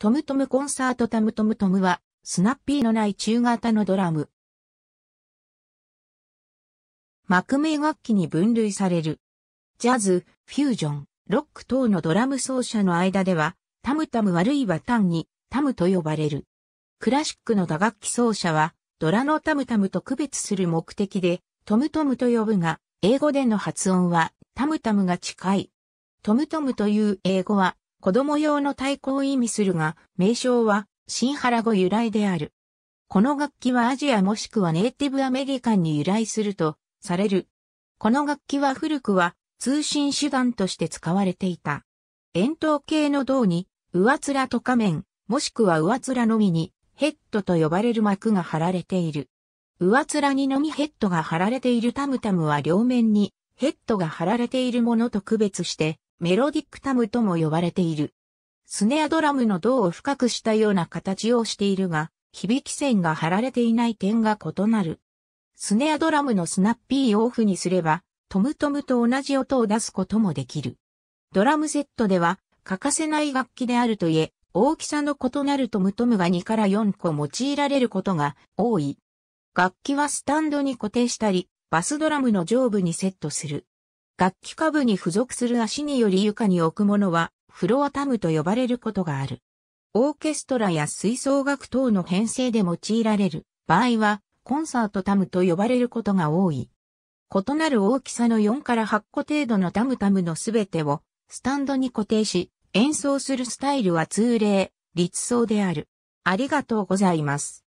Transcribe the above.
トムトムコンサートタムトムトムは、スナッピーのない中型のドラム。幕名楽器に分類される。ジャズ、フュージョン、ロック等のドラム奏者の間では、タムタムあるいは単に、タムと呼ばれる。クラシックの打楽器奏者は、ドラのタムタムと区別する目的で、トムトムと呼ぶが、英語での発音は、タムタムが近い。トムトムという英語は、子供用の太鼓を意味するが、名称は新原語由来である。この楽器はアジアもしくはネイティブアメリカンに由来するとされる。この楽器は古くは通信手段として使われていた。円筒形の銅に上面と仮面、もしくは上面のみにヘッドと呼ばれる膜が貼られている。上面にのみヘッドが貼られているタムタムは両面にヘッドが貼られているものと区別してメロディックタムとも呼ばれている。スネアドラムの胴を深くしたような形をしているが、響き線が張られていない点が異なる。スネアドラムのスナッピーをオフにすれば、トムトムと同じ音を出すこともできる。ドラムセットでは、欠かせない楽器であるといえ、大きさの異なるトムトムが2から4個用いられることが多い。楽器はスタンドに固定したり、バスドラムの上部にセットする。楽器下部に付属する足により床に置くものは、フロアタムと呼ばれることがある。オーケストラや吹奏楽等の編成で用いられる場合は、コンサートタムと呼ばれることが多い。異なる大きさの4から8個程度のタムタムのすべてをスタンドに固定し、演奏するスタイルは通例、立奏である。ありがとうございます。